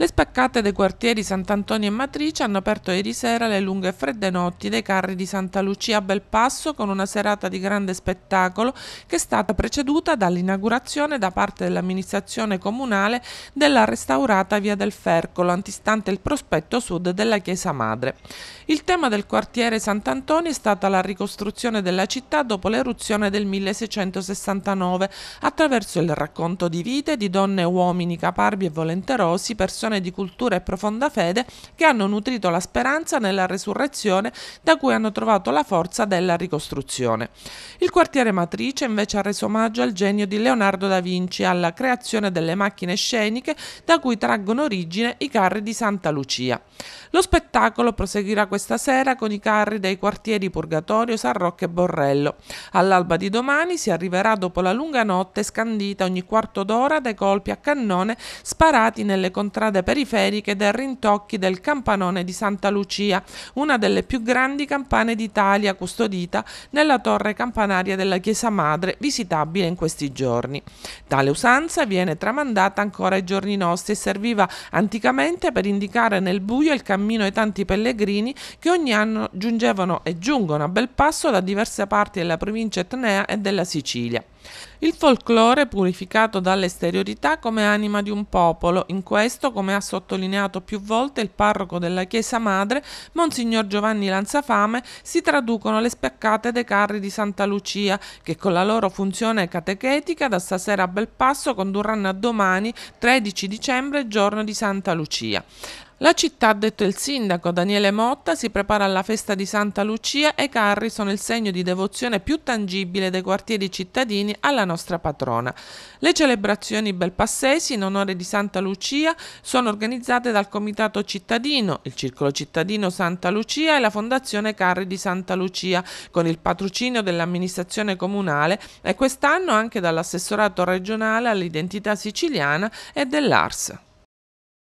Le spaccate dei quartieri Sant'Antonio e Matrice hanno aperto ieri sera le lunghe e fredde notti dei carri di Santa Lucia a Belpasso con una serata di grande spettacolo che è stata preceduta dall'inaugurazione da parte dell'amministrazione comunale della restaurata via del Fercolo, antistante il prospetto sud della Chiesa Madre. Il tema del quartiere Sant'Antonio è stata la ricostruzione della città dopo l'eruzione del 1669 attraverso il racconto di vite di donne e uomini caparbi e volenterosi, persone persone di cultura e profonda fede che hanno nutrito la speranza nella resurrezione da cui hanno trovato la forza della ricostruzione. Il quartiere Matrice invece ha reso omaggio al genio di Leonardo da Vinci, alla creazione delle macchine sceniche da cui traggono origine i carri di Santa Lucia. Lo spettacolo proseguirà questa sera con i carri dei quartieri Purgatorio, San Rocco e Borrello. All'alba di domani si arriverà dopo la lunga notte scandita ogni quarto d'ora dai colpi a cannone sparati nelle contrade periferiche del rintocchi del campanone di Santa Lucia, una delle più grandi campane d'Italia custodita nella torre campanaria della Chiesa Madre, visitabile in questi giorni. Tale usanza viene tramandata ancora ai giorni nostri e serviva anticamente per indicare nel buio il cammino cammino ai tanti pellegrini che ogni anno giungevano e giungono a bel passo da diverse parti della provincia etnea e della Sicilia. Il folklore purificato dall'esteriorità come anima di un popolo, in questo, come ha sottolineato più volte il parroco della Chiesa Madre, Monsignor Giovanni Lanzafame, si traducono le spiaccate dei carri di Santa Lucia, che con la loro funzione catechetica da stasera a Belpasso condurranno a domani, 13 dicembre, giorno di Santa Lucia. La città, ha detto il sindaco Daniele Motta, si prepara alla festa di Santa Lucia e i carri sono il segno di devozione più tangibile dei quartieri cittadini alla nostra patrona. Le celebrazioni belpassesi in onore di Santa Lucia sono organizzate dal Comitato Cittadino, il Circolo Cittadino Santa Lucia e la Fondazione Carri di Santa Lucia, con il patrocinio dell'amministrazione comunale e quest'anno anche dall'assessorato regionale all'identità siciliana e dell'ARS.